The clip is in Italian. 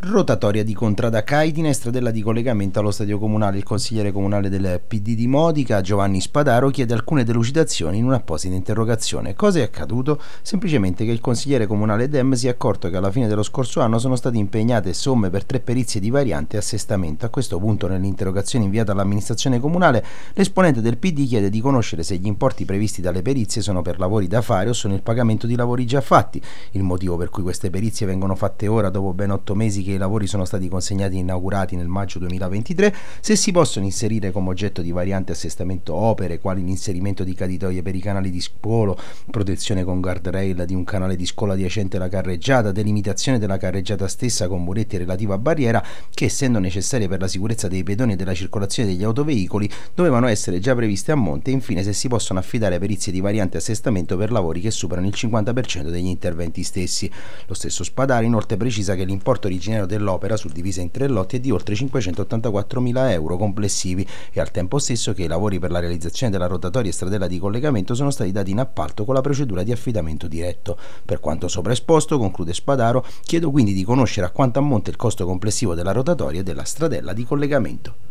Rotatoria di contrada da Caidine, stradella di collegamento allo stadio comunale. Il consigliere comunale del PD di Modica, Giovanni Spadaro, chiede alcune delucidazioni in un'apposita interrogazione. Cosa è accaduto? Semplicemente che il consigliere comunale Dem si è accorto che alla fine dello scorso anno sono state impegnate somme per tre perizie di variante e assestamento. A questo punto, nell'interrogazione inviata all'amministrazione comunale, l'esponente del PD chiede di conoscere se gli importi previsti dalle perizie sono per lavori da fare o sono il pagamento di lavori già fatti. Il motivo per cui queste perizie vengono fatte ora, dopo ben otto mesi che i lavori sono stati consegnati e inaugurati nel maggio 2023, se si possono inserire come oggetto di variante assestamento opere quali l'inserimento di caditoie per i canali di scolo, protezione con guardrail di un canale di scuola adiacente alla carreggiata, delimitazione della carreggiata stessa con muretti relativa a barriera che essendo necessarie per la sicurezza dei pedoni e della circolazione degli autoveicoli dovevano essere già previste a monte e infine se si possono affidare perizie di variante assestamento per lavori che superano il 50% degli interventi stessi. Lo stesso Spadari inoltre precisa che l'importo originale Ateneo dell'Opera, suddivisa in tre lotti, è di oltre 584.000 euro complessivi e al tempo stesso che i lavori per la realizzazione della rotatoria e stradella di collegamento sono stati dati in appalto con la procedura di affidamento diretto. Per quanto sopraesposto, conclude Spadaro, chiedo quindi di conoscere a quanto ammonta il costo complessivo della rotatoria e della stradella di collegamento.